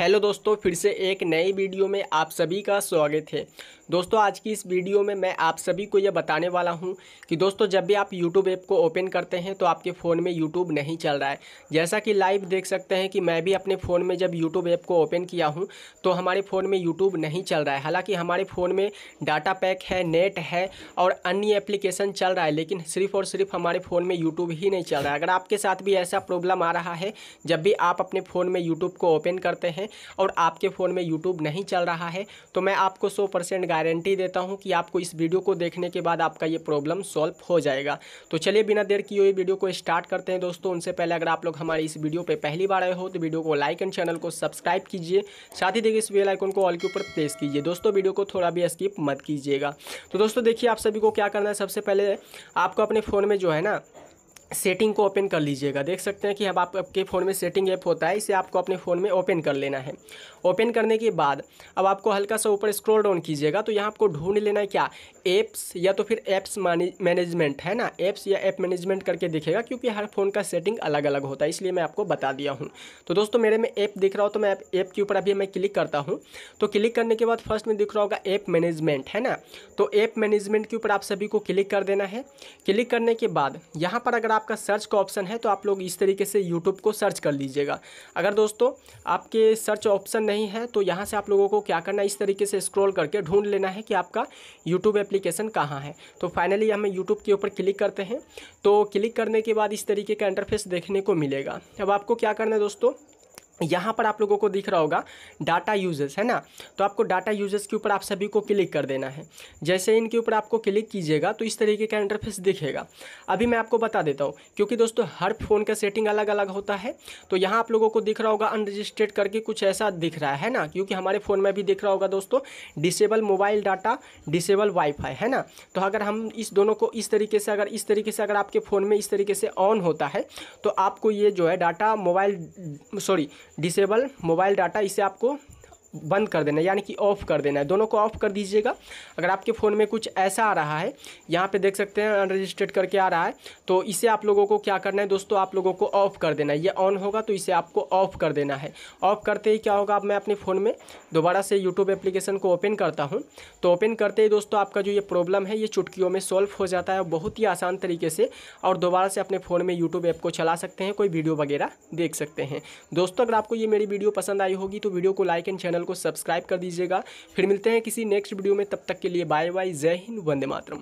hello दोस्तों फिर से एक नई वीडियो में आप सभी का स्वागत है दोस्तों आज की इस वीडियो में मैं आप सभी को ये बताने वाला हूँ कि दोस्तों जब भी आप यूट्यूब ऐप को ओपन करते हैं तो आपके फ़ोन में यूट्यूब नहीं चल रहा है जैसा कि लाइव देख सकते हैं कि मैं भी अपने फ़ोन में जब यूट्यूब ऐप को ओपन किया हूँ तो हमारे फ़ोन में यूट्यूब नहीं चल रहा है हालाँकि हमारे फ़ोन में डाटा पैक है नेट है और अन्य एप्लीकेशन चल रहा है लेकिन सिर्फ और सिर्फ हमारे फ़ोन में यूट्यूब ही नहीं चल रहा है अगर आपके साथ भी ऐसा प्रॉब्लम आ रहा है जब भी आप अपने फ़ोन में यूट्यूब को ओपन करते हैं और आपके फ़ोन में यूट्यूब नहीं चल रहा है तो मैं आपको सौ परसेंट गारंटी देता हूँ कि आपको इस वीडियो को देखने के बाद आपका ये प्रॉब्लम सॉल्व हो जाएगा तो चलिए बिना देर किए हुए वीडियो को स्टार्ट करते हैं दोस्तों उनसे पहले अगर आप लोग हमारे इस वीडियो पर पहली बार आए हो तो वीडियो को लाइक एंड चैनल को सब्सक्राइब कीजिए साथ ही देखिए इस बेल आइकन को ऑल के ऊपर प्रेस कीजिए दोस्तों वीडियो को थोड़ा भी स्किप मत कीजिएगा तो दोस्तों देखिए आप सभी को क्या करना है सबसे पहले आपको अपने फ़ोन में जो है ना सेटिंग को ओपन कर लीजिएगा देख सकते हैं कि अब आप आपके फ़ोन में सेटिंग ऐप होता है इसे आपको अपने फ़ोन में ओपन कर लेना है ओपन करने के बाद अब आपको हल्का सा ऊपर स्क्रॉल डाउन कीजिएगा तो यहाँ आपको ढूंढ लेना है क्या ऐप्स या तो फिर ऐप्स मैनेजमेंट है ना ऐप्स या ऐप मैनेजमेंट करके दिखेगा क्योंकि हर फ़ोन का सेटिंग अलग अलग होता है इसलिए मैं आपको बता दिया हूँ तो दोस्तों मेरे में ऐप दिख रहा हो तो मैं ऐप के ऊपर अभी मैं क्लिक करता हूँ तो क्लिक करने के बाद फर्स्ट में दिख रहा होगा ऐप मैनेजमेंट है ना तो ऐप मैनेजमेंट के ऊपर आप सभी को क्लिक कर देना है क्लिक करने के बाद यहाँ पर अगर आपका सर्च का ऑप्शन है तो आप लोग इस तरीके से यूट्यूब को सर्च कर लीजिएगा अगर दोस्तों आपके सर्च ऑप्शन नहीं है तो यहाँ से आप लोगों को क्या करना है इस तरीके से स्क्रॉल करके ढूंढ लेना है कि आपका यूट्यूब एप्लीकेशन कहाँ है तो फाइनली हमें यूट्यूब के ऊपर क्लिक करते हैं तो क्लिक करने के बाद इस तरीके का इंटरफेस देखने को मिलेगा अब आपको क्या करना है दोस्तों यहाँ पर आप लोगों को दिख रहा होगा डाटा यूजेस है ना तो आपको डाटा यूजेस के ऊपर आप सभी को क्लिक कर देना है जैसे इनके ऊपर आपको क्लिक कीजिएगा तो इस तरीके का इंटरफेस दिखेगा अभी मैं आपको बता देता हूँ क्योंकि दोस्तों हर फ़ोन का सेटिंग अलग अलग होता है तो यहाँ आप लोगों को दिख रहा होगा अनरजिस्ट्रेड करके कुछ ऐसा दिख रहा है ना क्योंकि हमारे फ़ोन में भी दिख रहा होगा दोस्तों disable mobile data disable WiFi है ना तो अगर हम इस दोनों को इस तरीके से अगर इस तरीके से अगर आपके फ़ोन में इस तरीके से ऑन होता है तो आपको ये जो है data mobile sorry disable mobile data इसे आपको बंद कर देना है यानी कि ऑफ़ कर देना है दोनों को ऑफ़ कर दीजिएगा अगर आपके फ़ोन में कुछ ऐसा आ रहा है यहाँ पे देख सकते हैं अनरजिस्टर्ड करके आ रहा है तो इसे आप लोगों को क्या करना है दोस्तों आप लोगों को ऑफ़ कर देना है ये ऑन होगा तो इसे आपको ऑफ़ कर देना है ऑफ़ करते ही क्या होगा अब मैं अपने फ़ोन में दोबारा से यूट्यूब एप्लीकेशन को ओपन करता हूँ तो ओपन करते ही दोस्तों आपका जो ये प्रॉब्लम है ये चुटकियों में सॉल्व हो जाता है बहुत ही आसान तरीके से और दोबारा से अपने फ़ोन में यूट्यूब ऐप को चला सकते हैं कोई वीडियो वगैरह देख सकते हैं दोस्तों अगर आपको ये मेरी वीडियो पसंद आई होगी तो वीडियो को लाइक एंड चैनल चैनल को सब्सक्राइब कर दीजिएगा फिर मिलते हैं किसी नेक्स्ट वीडियो में तब तक के लिए बाय बाय जय हिंद वंदे मातरम